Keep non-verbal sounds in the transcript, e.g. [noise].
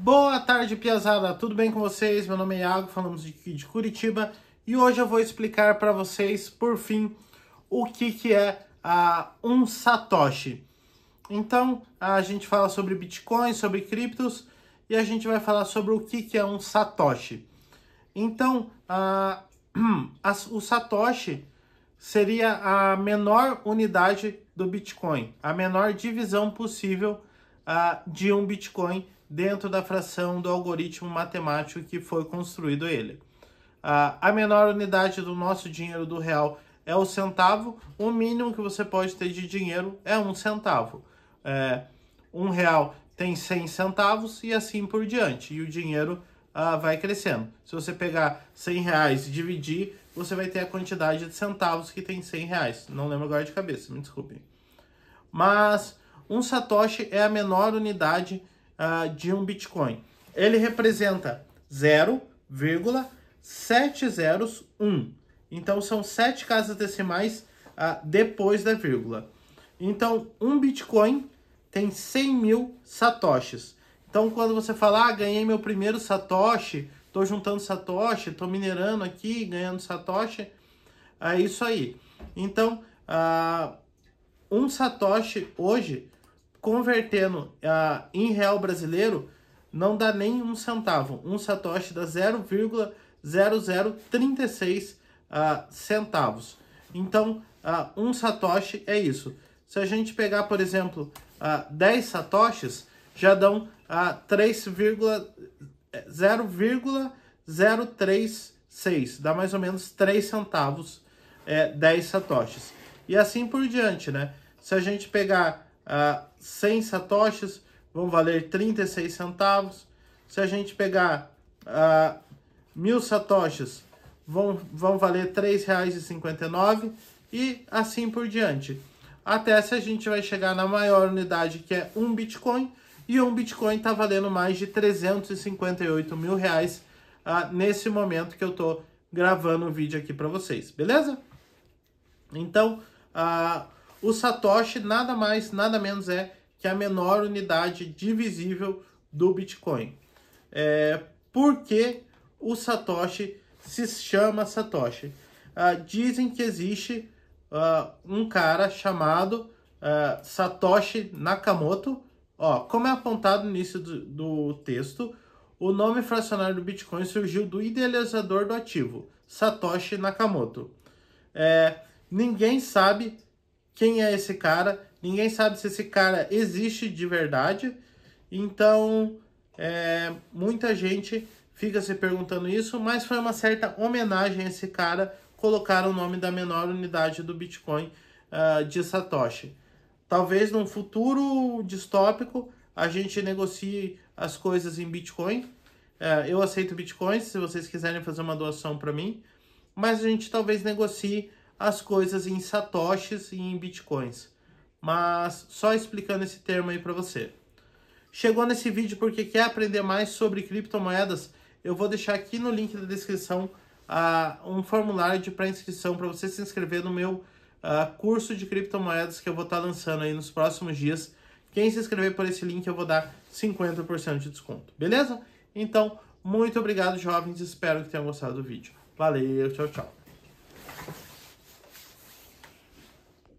Boa tarde, Piazada! Tudo bem com vocês? Meu nome é Iago, falamos aqui de Curitiba e hoje eu vou explicar para vocês, por fim, o que, que é uh, um Satoshi. Então, a gente fala sobre Bitcoin, sobre criptos e a gente vai falar sobre o que, que é um Satoshi. Então, uh, [clears throat] o Satoshi seria a menor unidade do Bitcoin, a menor divisão possível uh, de um Bitcoin dentro da fração do algoritmo matemático que foi construído ele. A menor unidade do nosso dinheiro do real é o centavo, o mínimo que você pode ter de dinheiro é um centavo. É, um real tem 100 centavos e assim por diante, e o dinheiro ah, vai crescendo. Se você pegar 100 reais e dividir, você vai ter a quantidade de centavos que tem 100 reais. Não lembro agora de cabeça, me desculpem. Mas um satoshi é a menor unidade uh, de um Bitcoin. Ele representa 0,701. Então são sete casas decimais uh, depois da vírgula. Então um Bitcoin tem 100 mil satoshis. Então quando você falar, ah, ganhei meu primeiro satoshi, tô juntando satoshi, tô minerando aqui, ganhando satoshi, é isso aí. Então uh, um satoshi hoje convertendo uh, em real brasileiro, não dá nem um centavo. Um satoshi dá 0,0036 uh, ah, centavos. Então, uh, um satoshi é isso. Se a gente pegar, por exemplo, uh, 10 satoshis, já dão uh, 3,0,036. Eh, dá mais ou menos 3 centavos é, eh, 10 satoshis. E assim por diante, né? Se a gente pegar uh, 100 satoshis vão valer 36 centavos. Se a gente pegar uh, mil satoshis, vão, vão valer R$ 3,59 e assim por diante. Até se a gente vai chegar na maior unidade, que é um Bitcoin, e um Bitcoin está valendo mais de 358 mil reais uh, nesse momento que eu estou gravando o vídeo aqui para vocês, beleza? Então, uh, o Satoshi nada mais, nada menos é que a menor unidade divisível do Bitcoin. É, por que o Satoshi se chama Satoshi? Ah, dizem que existe ah, um cara chamado ah, Satoshi Nakamoto. Ó, como é apontado no início do, do texto, o nome fracionário do Bitcoin surgiu do idealizador do ativo, Satoshi Nakamoto. É, ninguém sabe quem é esse cara, ninguém sabe se esse cara existe de verdade. Então, é, muita gente fica se perguntando isso, mas foi uma certa homenagem a esse cara colocar o nome da menor unidade do Bitcoin uh, de Satoshi. Talvez num futuro distópico a gente negocie as coisas em Bitcoin. É, eu aceito Bitcoin se vocês quiserem fazer uma doação para mim, mas a gente talvez negocie as coisas em satoshis e em bitcoins. Mas só explicando esse termo aí para você. Chegou nesse vídeo porque quer aprender mais sobre criptomoedas? Eu vou deixar aqui no link da descrição uh, um formulário de pré-inscrição para você se inscrever no meu uh, curso de criptomoedas que eu vou estar tá lançando aí nos próximos dias. Quem se inscrever por esse link, eu vou dar 50% de desconto, beleza? Então, muito obrigado, jovens. Espero que tenham gostado do vídeo. Valeu, tchau, tchau.